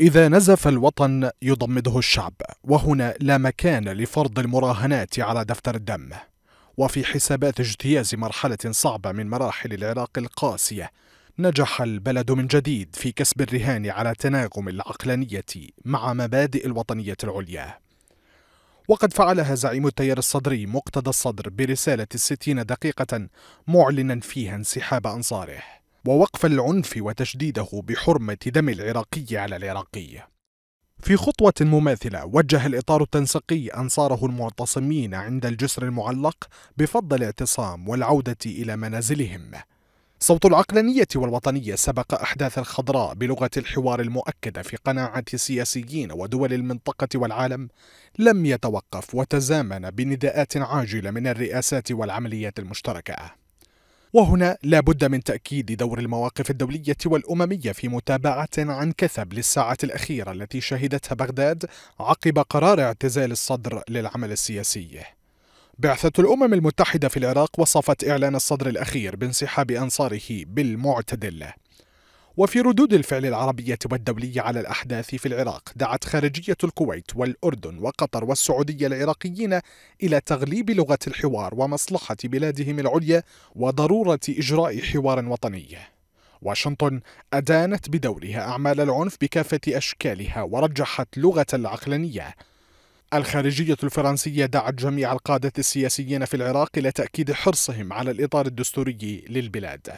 إذا نزف الوطن يضمده الشعب وهنا لا مكان لفرض المراهنات على دفتر الدم وفي حسابات اجتياز مرحلة صعبة من مراحل العراق القاسية نجح البلد من جديد في كسب الرهان على تناغم العقلانية مع مبادئ الوطنية العليا وقد فعلها زعيم التيار الصدري مقتدى الصدر برسالة الستين دقيقة معلنا فيها انسحاب أنصاره ووقف العنف وتشديده بحرمة دم العراقي على العراقي في خطوة مماثلة وجه الإطار التنسيقي أنصاره المعتصمين عند الجسر المعلق بفضل الاعتصام والعودة إلى منازلهم صوت العقلانية والوطنية سبق أحداث الخضراء بلغة الحوار المؤكدة في قناعة السياسيين ودول المنطقة والعالم لم يتوقف وتزامن بنداءات عاجلة من الرئاسات والعمليات المشتركة وهنا لا بد من تأكيد دور المواقف الدولية والأممية في متابعة عن كثب للساعة الأخيرة التي شهدتها بغداد عقب قرار اعتزال الصدر للعمل السياسي بعثة الأمم المتحدة في العراق وصفت إعلان الصدر الأخير بانسحاب أنصاره بالمعتدل وفي ردود الفعل العربية والدولية على الأحداث في العراق دعت خارجية الكويت والأردن وقطر والسعودية العراقيين إلى تغليب لغة الحوار ومصلحة بلادهم العليا وضرورة إجراء حوار وطني واشنطن أدانت بدورها أعمال العنف بكافة أشكالها ورجحت لغة العقلانية الخارجية الفرنسية دعت جميع القادة السياسيين في العراق إلى تأكيد حرصهم على الإطار الدستوري للبلاد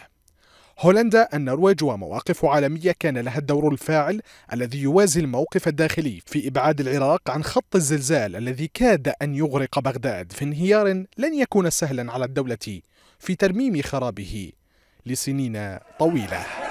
هولندا النرويج ومواقف عالمية كان لها الدور الفاعل الذي يوازي الموقف الداخلي في إبعاد العراق عن خط الزلزال الذي كاد أن يغرق بغداد في انهيار لن يكون سهلا على الدولة في ترميم خرابه لسنين طويله